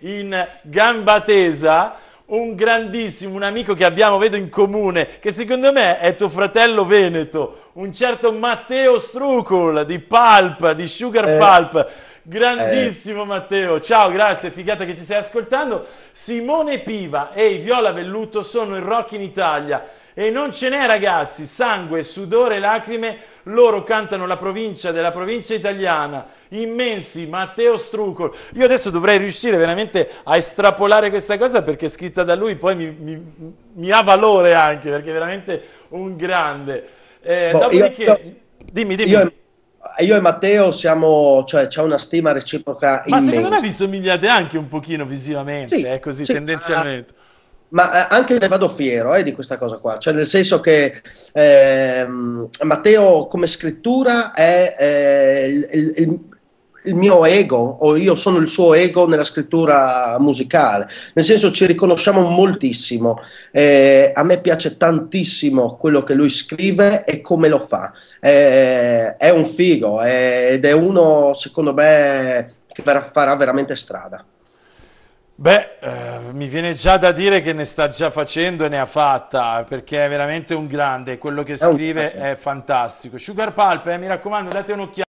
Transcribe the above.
in gamba tesa un grandissimo, un amico che abbiamo, vedo in comune, che secondo me è tuo fratello Veneto, un certo Matteo Strucol di Pulp, di Sugar eh. Pulp. Grandissimo eh. Matteo, ciao, grazie, figata che ci stai ascoltando. Simone Piva e i Viola Velluto sono il rock in Italia e non ce n'è ragazzi, sangue, sudore, lacrime, loro cantano la provincia della provincia italiana immensi, Matteo Strucol. Io adesso dovrei riuscire veramente a estrapolare questa cosa perché scritta da lui poi mi, mi, mi ha valore anche, perché è veramente un grande. Eh, boh, dopodiché, io, dimmi, dimmi. Io, io e Matteo siamo, cioè c'è una stima reciproca Ma immensa. secondo me vi somigliate anche un pochino visivamente, sì, eh, così sì, tendenzialmente. Ma ma eh, anche ne vado fiero eh, di questa cosa qua, cioè nel senso che eh, Matteo come scrittura è eh, il, il, il mio ego o io sono il suo ego nella scrittura musicale, nel senso ci riconosciamo moltissimo, eh, a me piace tantissimo quello che lui scrive e come lo fa, eh, è un figo eh, ed è uno secondo me che farà veramente strada. Beh, eh, mi viene già da dire che ne sta già facendo e ne ha fatta, perché è veramente un grande, quello che scrive è, fantastico. Sugar Pulp, eh, mi raccomando, date un'occhiata.